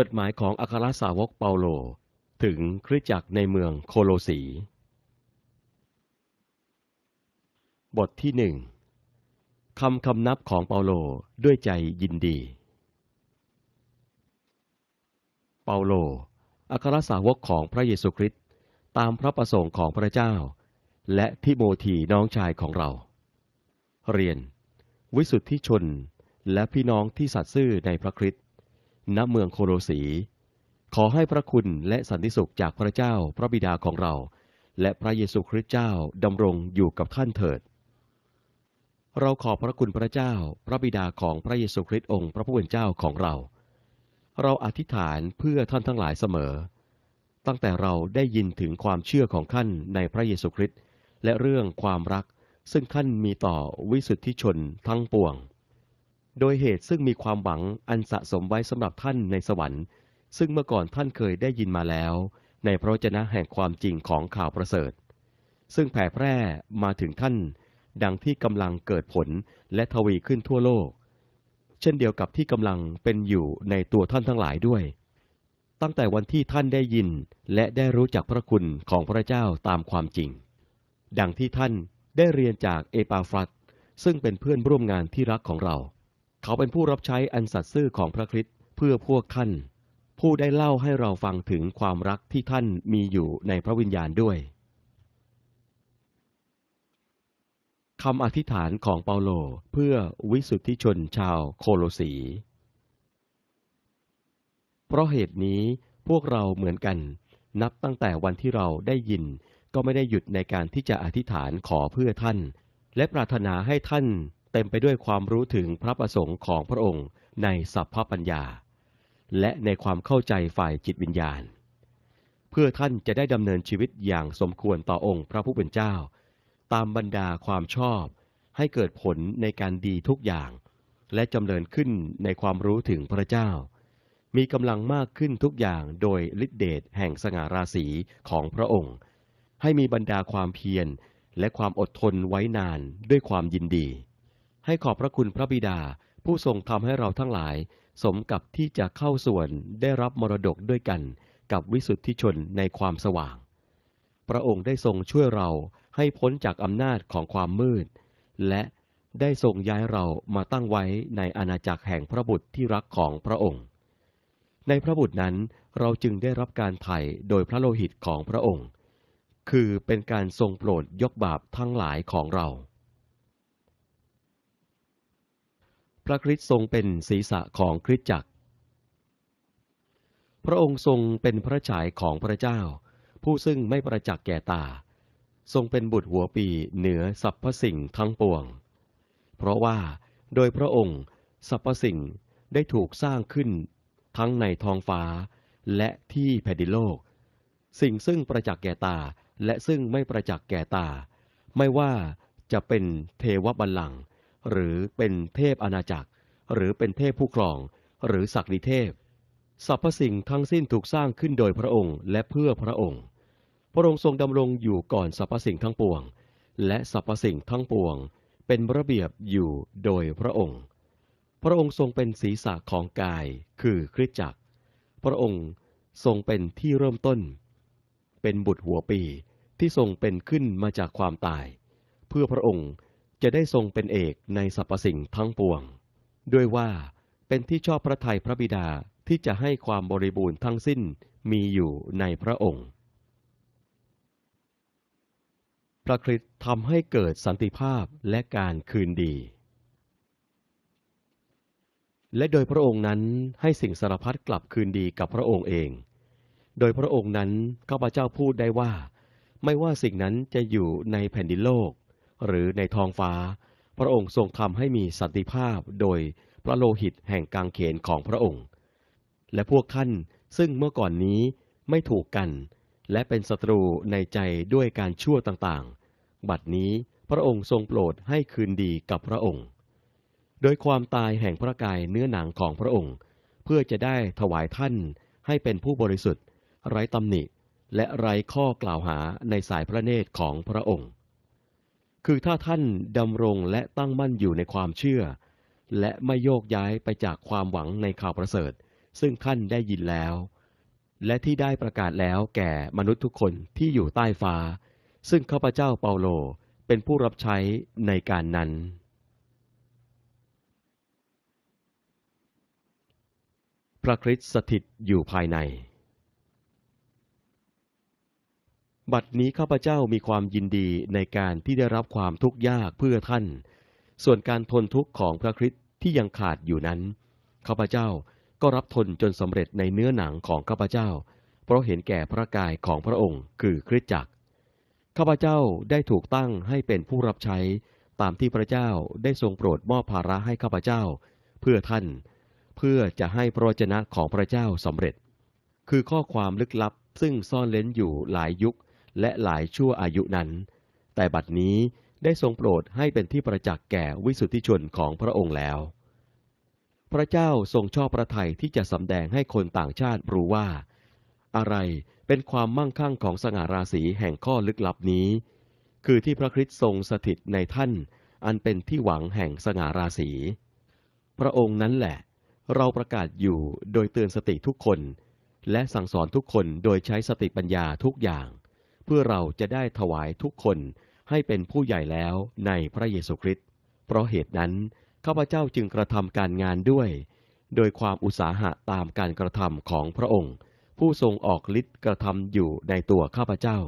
จดหมายของอัครสาวกเปาโล ถึงคริสตจักรในเมืองโคโลสี บทที่หนึ่งคำคำนับของเปาโลด้วยใจยินดี เปาโล อัครสาวกของพระเยซูคริสต์ตามพระประสงค์ของพระเจ้า และทิโมธีน้องชายของเรา เรียน วิสุทธิชนและพี่น้องที่สัตย์ซื่อในพระคริสต์ณเมืองโคโรสี ขอให้พระคุณและสันติสุขจากพระเจ้าพระบิดาของเราและพระเยซูคริสต์เจ้าดำรงอยู่กับท่านเถิด เราขอบพระคุณพระเจ้าพระบิดาของพระเยซูคริสต์องค์พระผู้เป็นเจ้าของเรา เราอธิษฐานเพื่อท่านทั้งหลายเสมอ ตั้งแต่เราได้ยินถึงความเชื่อของท่านในพระเยซูคริสต์และเรื่องความรักซึ่งท่านมีต่อวิสุทธิชนทั้งปวงโดยเหตุซึ่งมีความหวังอันสะสมไว้สำหรับท่านในสวรรค์ซึ่งเมื่อก่อนท่านเคยได้ยินมาแล้ว ในพระวจนะแห่งความจริงของข่าวประเสริฐ ซึ่งแผ่แพร่มาถึงท่าน ดังที่กำลังเกิดผลและทวีขึ้นทั่วโลก เช่นเดียวกับที่กำลังเป็นอยู่ในตัวท่านทั้งหลายด้วย ตั้งแต่วันที่ท่านได้ยินและได้รู้จักพระคุณของพระเจ้าตามความจริง ดังที่ท่านได้เรียนจากเอปาฟรัต ซึ่งเป็นเพื่อนร่วมงานที่รักของเราเขาเป็นผู้รับใช้อันสัตย์ซื่อของพระคริสต์เพื่อพวกท่าน ผู้ได้เล่าให้เราฟังถึงความรักที่ท่านมีอยู่ในพระวิญญาณด้วยคำอธิษฐานของเปาโลเพื่อวิสุทธิชนชาวโคโลสี เพราะเหตุนี้พวกเราเหมือนกัน นับตั้งแต่วันที่เราได้ยินก็ไม่ได้หยุดในการที่จะอธิษฐานขอเพื่อท่าน และปรารถนาให้ท่านเต็มไปด้วยความรู้ถึงพระประสงค์ของพระองค์ ในสัพพปัญญา และในความเข้าใจฝ่ายจิตวิญญาณ เพื่อท่านจะได้ดำเนินชีวิตอย่างสมควรต่อองค์พระผู้เป็นเจ้า ตามบรรดาความชอบ ให้เกิดผลในการดีทุกอย่าง และจำเริญขึ้นในความรู้ถึงพระเจ้า มีกำลังมากขึ้นทุกอย่างโดยฤทธิเดชแห่งสง่าราศีของพระองค์ ให้มีบรรดาความเพียรและความอดทนไว้นานด้วยความยินดีให้ขอบพระคุณพระบิดาผู้ทรงทำให้เราทั้งหลาย สมกับที่จะเข้าส่วนได้รับมรดกด้วยกันกับวิสุทธิชนในความสว่าง พระองค์ได้ทรงช่วยเราให้พ้นจากอำนาจของความมืด และได้ทรงย้ายเรามาตั้งไว้ในอาณาจักรแห่งพระบุตรที่รักของพระองค์ ในพระบุตรนั้นเราจึงได้รับการไถ่โดยพระโลหิตของพระองค์ คือเป็นการทรงโปรดยกบาปทั้งหลายของเราพระคริสต์ทรงเป็นศีรษะของคริสตจักร พระองค์ทรงเป็นพระฉายของพระเจ้า ผู้ซึ่งไม่ประจักษ์แก่ตา ทรงเป็นบุตรหัวปีเหนือสรรพสิ่งทั้งปวง เพราะว่าโดยพระองค์สรรพสิ่งได้ถูกสร้างขึ้นทั้งในท้องฟ้าและที่แผ่นดินโลก สิ่งซึ่งประจักษ์แก่ตาและซึ่งไม่ประจักษ์แก่ตา ไม่ว่าจะเป็นเทวบัลลังก์หรือเป็นเทพอาณาจักรหรือเป็นเทพผู้ครองหรือศักดิเทพสรรพสิ่งทั้งสิ้นถูกสร้างขึ้นโดยพระองค์และเพื่อพระองค์ พระองค์ทรงดำรงอยู่ก่อนสรรพสิ่งทั้งปวง และสรรพสิ่งทั้งปวง เป็นระเบียบอยู่โดยพระองค์ พระองค์ทรงเป็นศีรษะของกายคือคริสตจักร พระองค์ทรงเป็นที่เริ่มต้น เป็นบุตรหัวปีที่ทรงเป็นขึ้นมาจากความตาย เพื่อพระองค์จะได้ทรงเป็นเอกในสรรพสิ่งทั้งปวง ด้วยว่าเป็นที่ชอบพระทัยพระบิดาที่จะให้ความบริบูรณ์ทั้งสิ้นมีอยู่ในพระองค์ พระคริสต์ทำให้เกิดสันติภาพและการคืนดี และโดยพระองค์นั้นให้สิ่งสารพัดกลับคืนดีกับพระองค์เอง โดยพระองค์นั้น ข้าพเจ้าพูดได้ว่า ไม่ว่าสิ่งนั้นจะอยู่ในแผ่นดินโลกหรือในท้องฟ้า พระองค์ทรงทำให้มีสันติภาพโดยพระโลหิตแห่งกางเขนของพระองค์ และพวกท่านซึ่งเมื่อก่อนนี้ไม่ถูกกัน และเป็นศัตรูในใจด้วยการชั่วต่างๆ บัดนี้พระองค์ทรงโปรดให้คืนดีกับพระองค์ โดยความตายแห่งพระกายเนื้อหนังของพระองค์ เพื่อจะได้ถวายท่านให้เป็นผู้บริสุทธิ์ ไร้ตำหนิและไร้ข้อกล่าวหาในสายพระเนตรของพระองค์คือถ้าท่านดำรงและตั้งมั่นอยู่ในความเชื่อ และไม่โยกย้ายไปจากความหวังในข่าวประเสริฐ ซึ่งท่านได้ยินแล้ว และที่ได้ประกาศแล้วแก่มนุษย์ทุกคนที่อยู่ใต้ฟ้า ซึ่งข้าพเจ้าเปาโลเป็นผู้รับใช้ในการนั้น พระคริสต์สถิตอยู่ภายในบัดนี้ข้าพเจ้ามีความยินดีในการที่ได้รับความทุกข์ยากเพื่อท่าน ส่วนการทนทุกข์ของพระคริสต์ที่ยังขาดอยู่นั้น ข้าพเจ้าก็รับทนจนสำเร็จในเนื้อหนังของข้าพเจ้า เพราะเห็นแก่พระกายของพระองค์ คือคริสตจักรข้าพเจ้าได้ถูกตั้งให้เป็นผู้รับใช้ตามที่พระเจ้าได้ทรงโปรดมอบภาระให้ข้าพเจ้า เพื่อท่าน เพื่อจะให้พระเจนะของพระเจ้าสำเร็จ คือข้อความลึกลับซึ่งซ่อนเล้นอยู่หลายยุคและหลายชั่วอายุนั้น แต่บัดนี้ได้ทรงโปรดให้เป็นที่ประจักษ์แก่วิสุทธิชนของพระองค์แล้ว พระเจ้าทรงชอบพระทัยที่จะสำแดงให้คนต่างชาติรู้ว่า อะไรเป็นความมั่งคั่งของสง่าราศีแห่งข้อลึกลับนี้ คือที่พระคริสต์ทรงสถิตในท่าน อันเป็นที่หวังแห่งสง่าราศีพระองค์นั้นแหละ เราประกาศอยู่โดยเตือนสติทุกคน และสั่งสอนทุกคนโดยใช้สติปัญญาทุกอย่างเพื่อเราจะได้ถวายทุกคนให้เป็นผู้ใหญ่แล้วในพระเยซูคริสต์เพราะเหตุนั้น ข้าพเจ้าจึงกระทำการงานด้วย โดยความอุตสาหะตามการกระทำของพระองค์ ผู้ทรงออกฤทธิ์กระทำอยู่ในตัวข้าพเจ้า